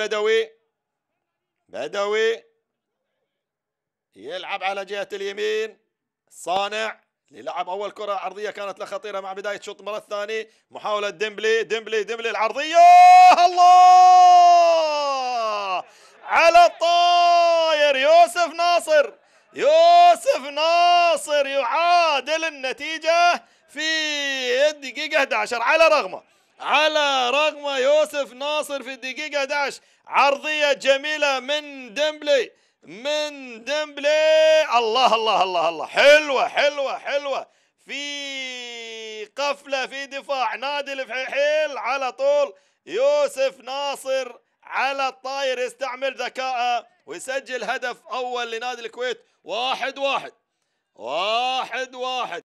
البدوي بدوي يلعب على جهة اليمين صانع للعب أول كرة عرضية كانت له خطيرة مع بداية شوط المرة الثاني محاولة ديمبلي ديمبلي ديمبلي العرضية الله على الطاير يوسف ناصر يوسف ناصر يعادل النتيجة في الدقيقة 11 على رغمه على رغم يوسف ناصر في الدقيقة 11 عرضية جميلة من ديمبلي من ديمبلي الله الله الله الله حلوة حلوة حلوة في قفلة في دفاع نادي الفحيل على طول يوسف ناصر على الطاير يستعمل ذكائه ويسجل هدف أول لنادي الكويت واحد واحد واحد واحد